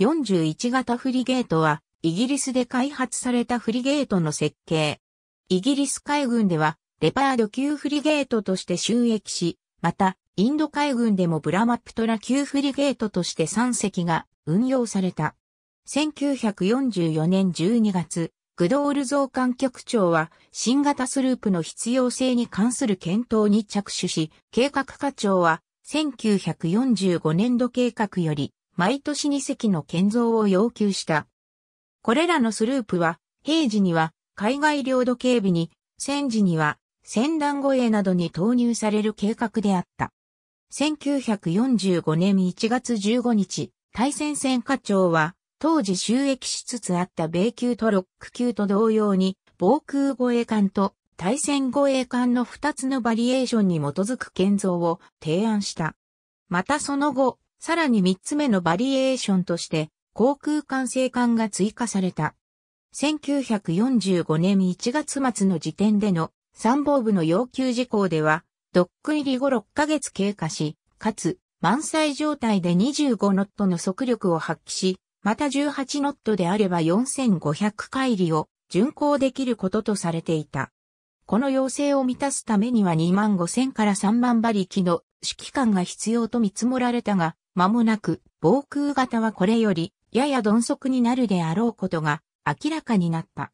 41型フリゲートは、イギリスで開発されたフリゲートの設計。イギリス海軍では、レパード級フリゲートとして収益し、また、インド海軍でもブラマプトラ級フリゲートとして3隻が運用された。1944年12月、グドール増艦局長は、新型スループの必要性に関する検討に着手し、計画課長は、1945年度計画より、毎年2隻の建造を要求した。これらのスループは、平時には海外領土警備に、戦時には戦団護衛などに投入される計画であった。1945年1月15日、対戦戦課長は、当時収益しつつあった米級とロック級と同様に、防空護衛艦と対戦護衛艦の2つのバリエーションに基づく建造を提案した。またその後、さらに3つ目のバリエーションとして、航空管制管が追加された。1945年1月末の時点での参謀部の要求事項では、ドック入り後6ヶ月経過し、かつ、満載状態で25ノットの速力を発揮し、また18ノットであれば4500回りを巡航できることとされていた。この要請を満たすためには2万5000から3万馬力の指揮官が必要と見積もられたが、間もなく、防空型はこれより、やや鈍足になるであろうことが明らかになった。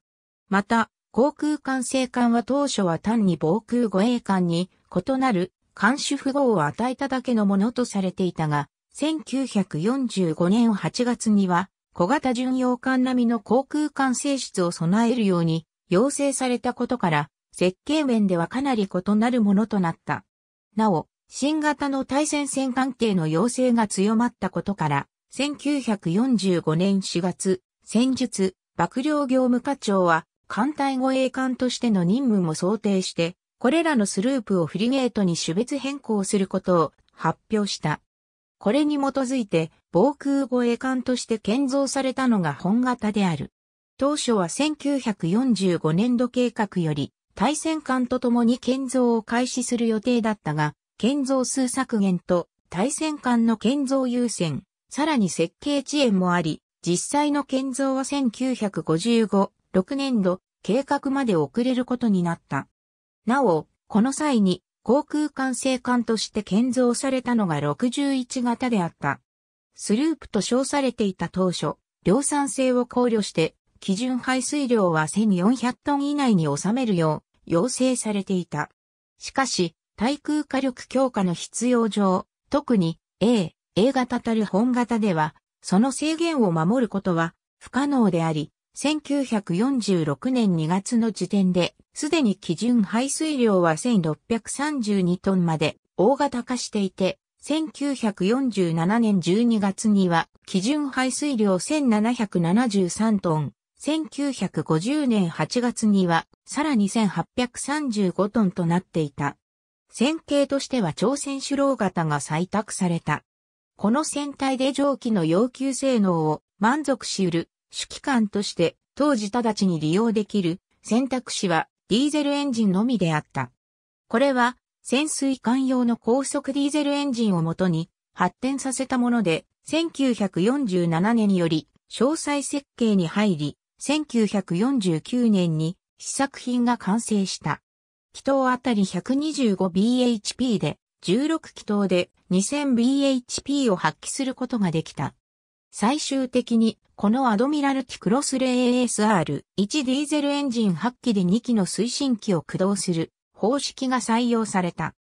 また、航空管制艦は当初は単に防空護衛艦に異なる艦種符号を与えただけのものとされていたが、1945年8月には小型巡洋艦並みの航空管制室を備えるように要請されたことから、設計面ではかなり異なるものとなった。なお、新型の対戦線関係の要請が強まったことから、1945年4月、戦術、幕僚業務課長は、艦隊護衛艦としての任務も想定して、これらのスループをフリゲートに種別変更することを発表した。これに基づいて、防空護衛艦として建造されたのが本型である。当初は1945年度計画より、対戦艦と共に建造を開始する予定だったが、建造数削減と対戦艦の建造優先、さらに設計遅延もあり、実際の建造は1955、6年度、計画まで遅れることになった。なお、この際に航空管制艦として建造されたのが61型であった。スループと称されていた当初、量産性を考慮して、基準排水量は1400トン以内に収めるよう要請されていた。しかし、対空火力強化の必要上、特に A、A 型たる本型では、その制限を守ることは不可能であり、1946年2月の時点で、すでに基準排水量は1632トンまで大型化していて、1947年12月には基準排水量1773トン、1950年8月にはさらに1835トンとなっていた。戦型としては朝鮮主郎型が採択された。この船体で蒸気の要求性能を満足し得る主機関として当時直ちに利用できる選択肢はディーゼルエンジンのみであった。これは潜水艦用の高速ディーゼルエンジンをもとに発展させたもので、1947年により詳細設計に入り、1949年に試作品が完成した。気筒あたり 125bhp で、16気筒で 2000bhp を発揮することができた。最終的に、このアドミラルティクロスレイ ASR1 ディーゼルエンジン8機で2機の推進機を駆動する方式が採用された。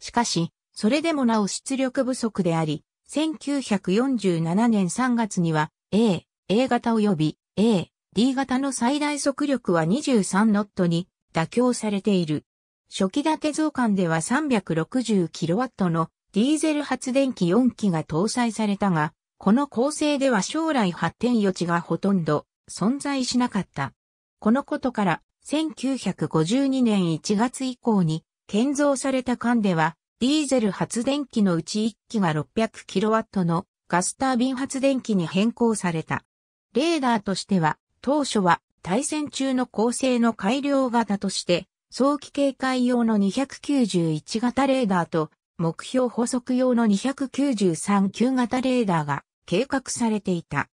しかし、それでもなお出力不足であり、1947年3月には A、A 型及び A、D 型の最大速力は23ノットに妥協されている。初期て増刊では 360kW のディーゼル発電機4機が搭載されたが、この構成では将来発展余地がほとんど存在しなかった。このことから、1952年1月以降に建造された艦では、ディーゼル発電機のうち1機が 600kW のガスタービン発電機に変更された。レーダーとしては、当初は対戦中の構成の改良型として早期警戒用の291型レーダーと目標補足用の293級型レーダーが計画されていた。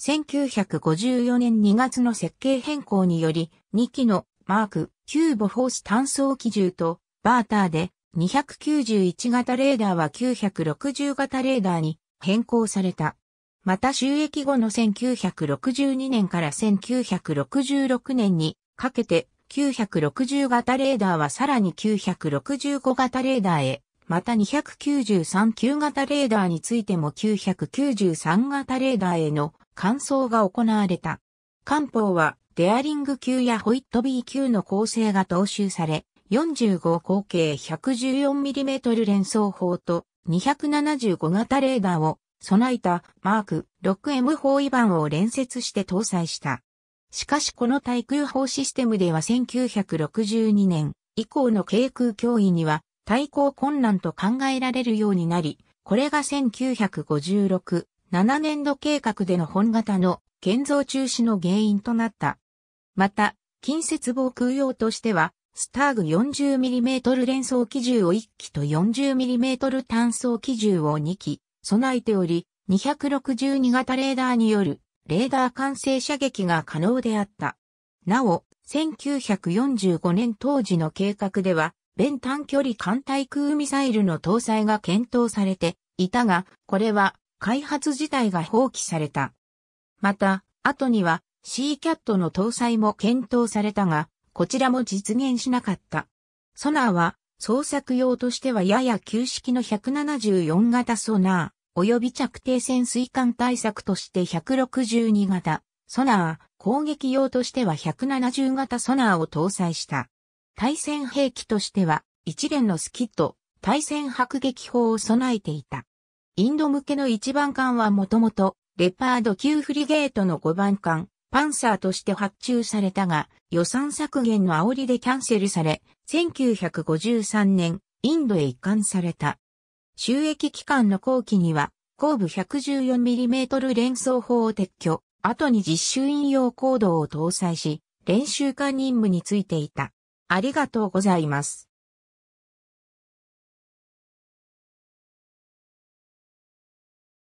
1954年2月の設計変更により2機のマーク9ボフォース単装機銃とバーターで291型レーダーは960型レーダーに変更された。また収益後の1962年から1966年にかけて960型レーダーはさらに965型レーダーへ、また293級型レーダーについても993型レーダーへの換装が行われた。艦砲はデアリング級やホイット B 級の構成が踏襲され、45口径 114mm 連装砲と275型レーダーを備えたマーク 6M 包囲板を連接して搭載した。しかしこの対空砲システムでは1962年以降の軽空脅威には対抗困難と考えられるようになり、これが1956、7年度計画での本型の建造中止の原因となった。また、近接防空用としては、スターグ 40mm 連装機銃を1機と 40mm 単装機銃を2機備えており、262型レーダーによるレーダー管制射撃が可能であった。なお、1945年当時の計画では、弁短距離艦対空ミサイルの搭載が検討されていたが、これは開発自体が放棄された。また、後には C キャットの搭載も検討されたが、こちらも実現しなかった。ソナーは、捜索用としてはやや旧式の174型ソナー。及び着底潜水艦対策として162型、ソナー、攻撃用としては170型ソナーを搭載した。対戦兵器としては、一連のスキッド、対戦迫撃砲を備えていた。インド向けの一番艦はもともと、レパード級フリゲートの5番艦、パンサーとして発注されたが、予算削減の煽りでキャンセルされ、1953年、インドへ移管された。収益期間の後期には、後部 114mm 連装砲を撤去、後に実習引用コードを搭載し、練習管任務についていた。ありがとうございます。